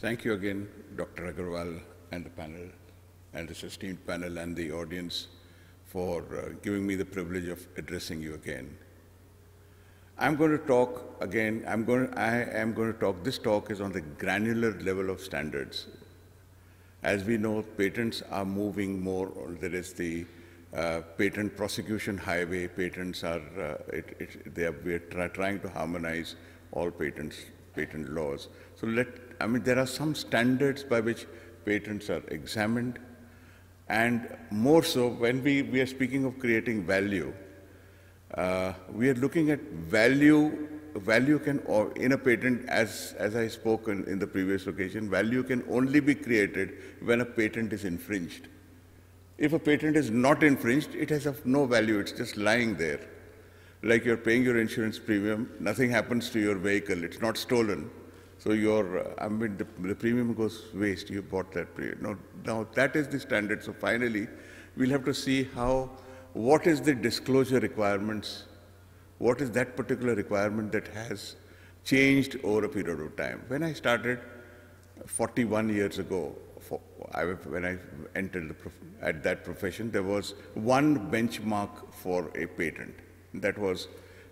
Thank you again, Dr. Agarwal and the panel, and the esteemed panel and the audience for uh, giving me the privilege of addressing you again. I'm going to talk again, I'm going, I am going to talk, this talk is on the granular level of standards. As we know, patents are moving more, there is the uh, patent prosecution highway, patents are, uh, it, it, they are, we are try, trying to harmonize all patents patent laws. So let, I mean, there are some standards by which patents are examined, and more so when we, we are speaking of creating value, uh, we are looking at value. Value can, or in a patent, as, as I spoke in, in the previous occasion, value can only be created when a patent is infringed. If a patent is not infringed, it has of no value, it's just lying there like you're paying your insurance premium, nothing happens to your vehicle, it's not stolen. So your, uh, I mean, the, the, premium goes waste, you bought that premium. Now, now that is the standard. So finally, we'll have to see how, what is the disclosure requirements, what is that particular requirement that has changed over a period of time. When I started 41 years ago, for, I, when I entered the, at that profession, there was one benchmark for a patent that was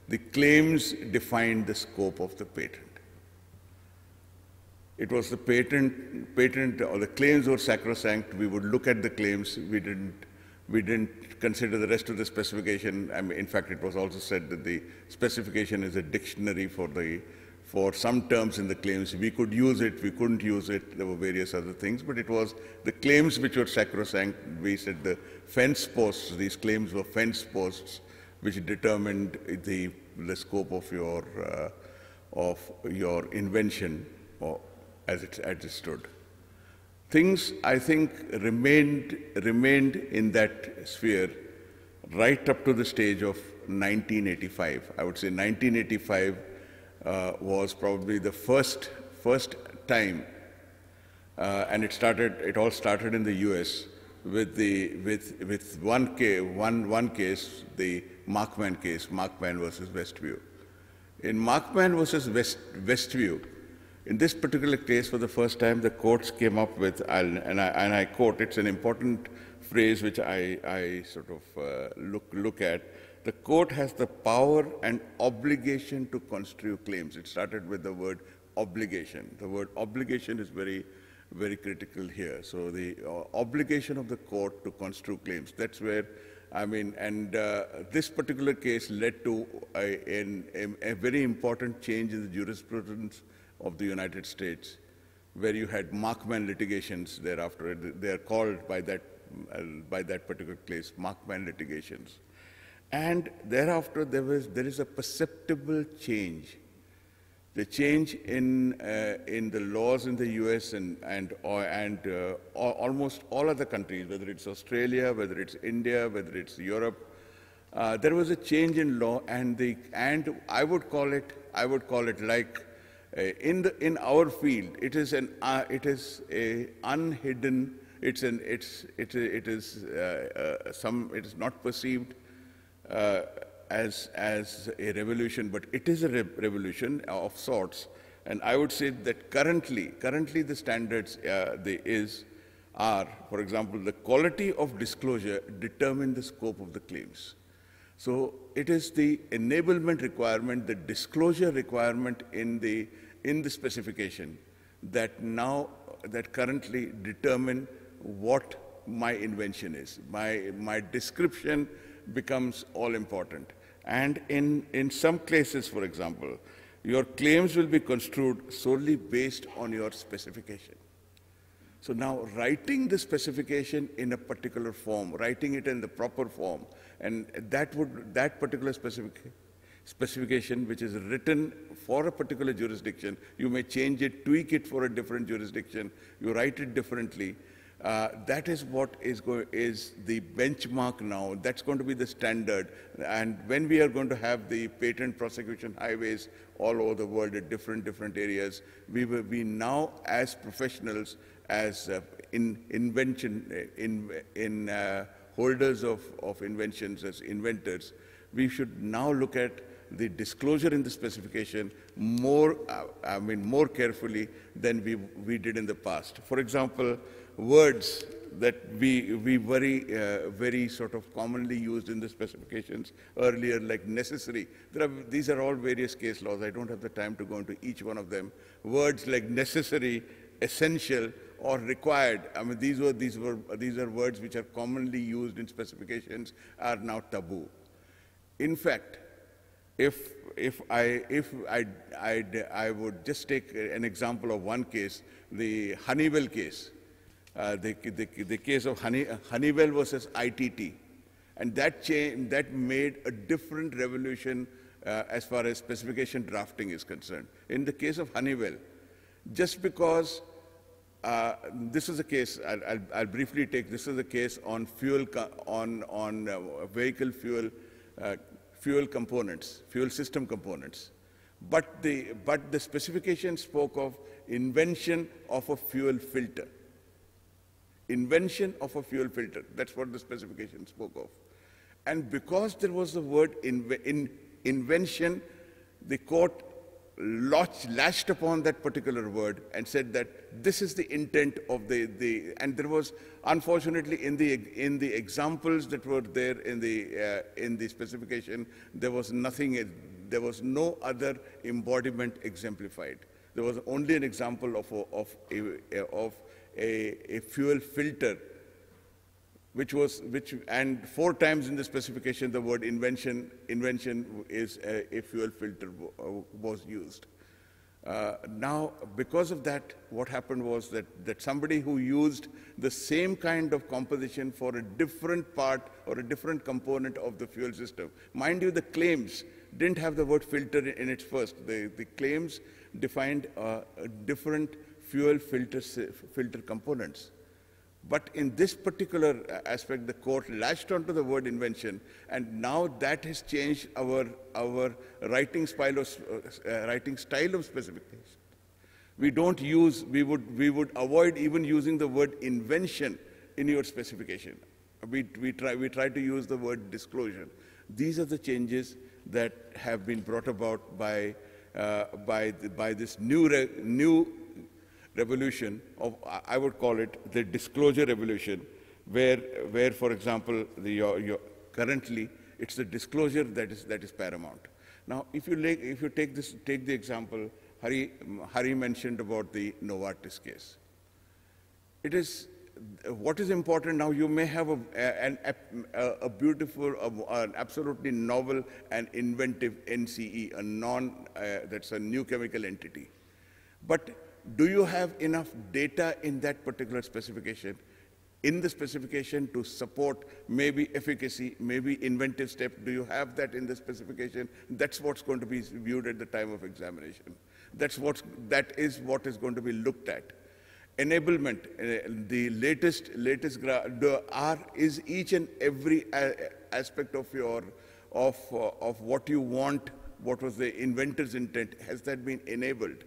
the claims defined the scope of the patent. It was the patent, patent or the claims were sacrosanct. We would look at the claims. We didn't, we didn't consider the rest of the specification. I mean, in fact, it was also said that the specification is a dictionary for the for some terms in the claims. We could use it, we couldn't use it. There were various other things, but it was the claims which were sacrosanct. We said the fence posts, these claims were fence posts which determined the, the scope of your, uh, of your invention or as it, as it stood. Things, I think, remained, remained in that sphere right up to the stage of 1985. I would say 1985 uh, was probably the first, first time, uh, and it started, it all started in the US, with, the, with, with one, case, one, one case, the Markman case, Markman versus Westview. In Markman versus West, Westview, in this particular case, for the first time, the courts came up with, and I, and I quote, it's an important phrase which I, I sort of uh, look, look at. The court has the power and obligation to construe claims. It started with the word obligation. The word obligation is very very critical here. So the uh, obligation of the court to construe claims, that's where, I mean, and uh, this particular case led to a, a, very important change in the jurisprudence of the United States, where you had Markman litigations thereafter. They are called by that, uh, by that particular case, Markman litigations. And thereafter, there, was, there is a perceptible change the change in, uh, in the laws in the US and, and, or, and uh, almost all other countries, whether it's Australia, whether it's India, whether it's Europe, uh, there was a change in law and, the, and I would call it, I would call it like uh, in, the, in our field, it is an uh, it is a unhidden, it's an, it's, it, it is uh, some, it is not perceived as, as a revolution, but it is a re revolution of sorts. And I would say that currently, currently the standards uh, is are, for example, the quality of disclosure determine the scope of the claims. So it is the enablement requirement, the disclosure requirement in the, in the specification that now, that currently determine what my invention is. My, my description becomes all important. And in, in some cases, for example, your claims will be construed solely based on your specification. So now writing the specification in a particular form, writing it in the proper form, and that would that particular specific, specification which is written for a particular jurisdiction, you may change it, tweak it for a different jurisdiction, you write it differently, uh, that is what is, is, the benchmark now. That's going to be the standard. And when we are going to have the patent prosecution highways all over the world at different, different areas, we will be now as professionals, as uh, in invention, uh, in, in uh, holders of, of inventions, as inventors, we should now look at the disclosure in the specification more, uh, I mean, more carefully than we, we did in the past. For example, words that we, we very, uh, very sort of commonly used in the specifications earlier, like necessary. Are, these are all various case laws. I don't have the time to go into each one of them. Words like necessary, essential, or required. I mean, these were these were these are words which are commonly used in specifications are now taboo. In fact, if if I if I I I would just take an example of one case, the Honeywell case uh, the, the, the, case of Honey, uh, Honeywell versus ITT. And that, change, that made a different revolution uh, as far as specification drafting is concerned. In the case of Honeywell, just because uh, this is the case, I'll, I'll, I'll, briefly take this is the case on fuel on on uh, vehicle fuel uh, fuel components, fuel system components. But the but the specification spoke of invention of a fuel filter invention of a fuel filter. That's what the specification spoke of. And because there was the word in, in, invention, the court lashed upon that particular word and said that this is the intent of the, the and there was unfortunately in the in the examples that were there in the uh, in the specification there was nothing there was no other embodiment exemplified there was only an example of a, of a, of a, a fuel filter, which was which and four times in the specification the word invention invention is a, fuel filter uh, was used. Uh, now, because of that, what happened was that, that somebody who used the same kind of composition for a different part or a different component of the fuel system. Mind you, the claims didn't have the word filter in, in its first. The, the claims defined uh, different fuel filter filter components. But in this particular uh, aspect, the court latched onto the word invention, and now that has changed our, our writing, style of, uh, uh, writing style of specification. We don't use, we would, we would avoid even using the word invention in your specification. We, we, try, we try to use the word disclosure. These are the changes that have been brought about by uh, by, the, by this new, re, new revolution of, I would call it the disclosure revolution, where, where for example, the, your, your, currently it's the disclosure that is, that is paramount. Now, if you, like, if you take, this, take the example, Hari, Hari mentioned about the Novartis case. It is what is important now, you may have a, a, a beautiful, a, an absolutely novel and inventive NCE, a non, uh, that's a new chemical entity. But do you have enough data in that particular specification, in the specification to support maybe efficacy, maybe inventive step? Do you have that in the specification? That's what's going to be viewed at the time of examination. That's what's, that is what is going to be looked at enablement, uh, the latest, latest are is each and every uh, aspect of your, of, uh, of what you want, what was the inventor's intent, has that been enabled?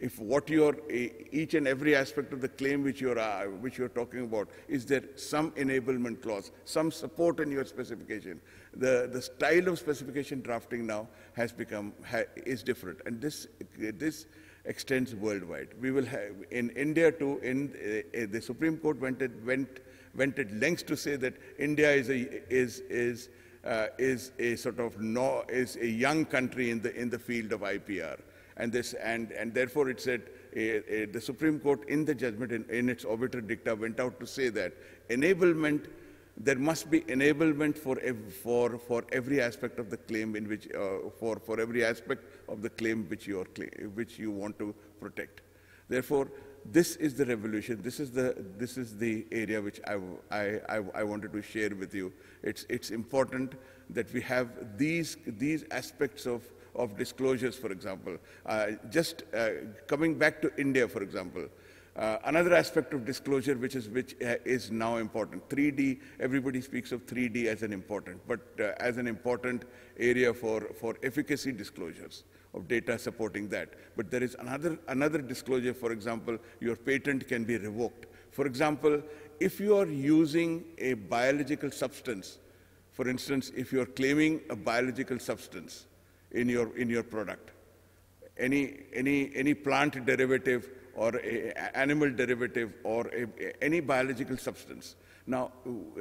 If what your, uh, each and every aspect of the claim which you're, which you're talking about, is there some enablement clause, some support in your specification? The, the style of specification drafting now has become, is different. And this, this extends worldwide. We will have, in India too, in, uh, the Supreme Court went at, went, went at lengths to say that India is a, is, is, uh, is a sort of no, is a young country in the, in the field of IPR. And, this, and, and therefore it said, uh, the Supreme Court in the judgment in, in its obiter dicta went out to say that enablement there must be enablement for, for, for every aspect of the claim in which, uh, for, for every aspect of the claim which you, are, which you want to protect. Therefore, this is the revolution. This is the, this is the area which I, I, I, I wanted to share with you. It's, it's important that we have these, these aspects of, of disclosures, for example. Uh, just uh, coming back to India, for example, uh, another aspect of disclosure, which is which uh, is now important, 3D. Everybody speaks of 3D as an important, but uh, as an important area for for efficacy disclosures of data supporting that. But there is another another disclosure. For example, your patent can be revoked. For example, if you are using a biological substance, for instance, if you are claiming a biological substance in your in your product, any any any plant derivative or a animal derivative or a, any biological substance. Now,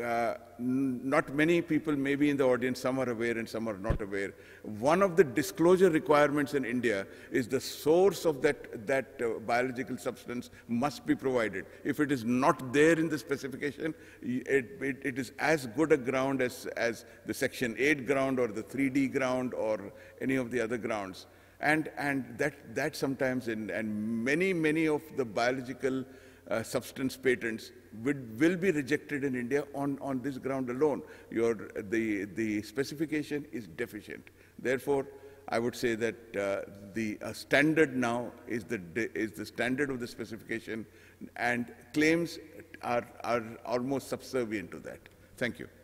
uh, not many people maybe in the audience, some are aware and some are not aware. One of the disclosure requirements in India is the source of that, that uh, biological substance must be provided. If it is not there in the specification, it, it, it is as good a ground as, as the Section 8 ground or the 3D ground or any of the other grounds. And, and that, that sometimes, in, and many, many of the biological uh, substance patents will, will be rejected in India on, on this ground alone. Your, the, the specification is deficient. Therefore, I would say that uh, the uh, standard now is the, is the standard of the specification and claims are, are almost subservient to that. Thank you.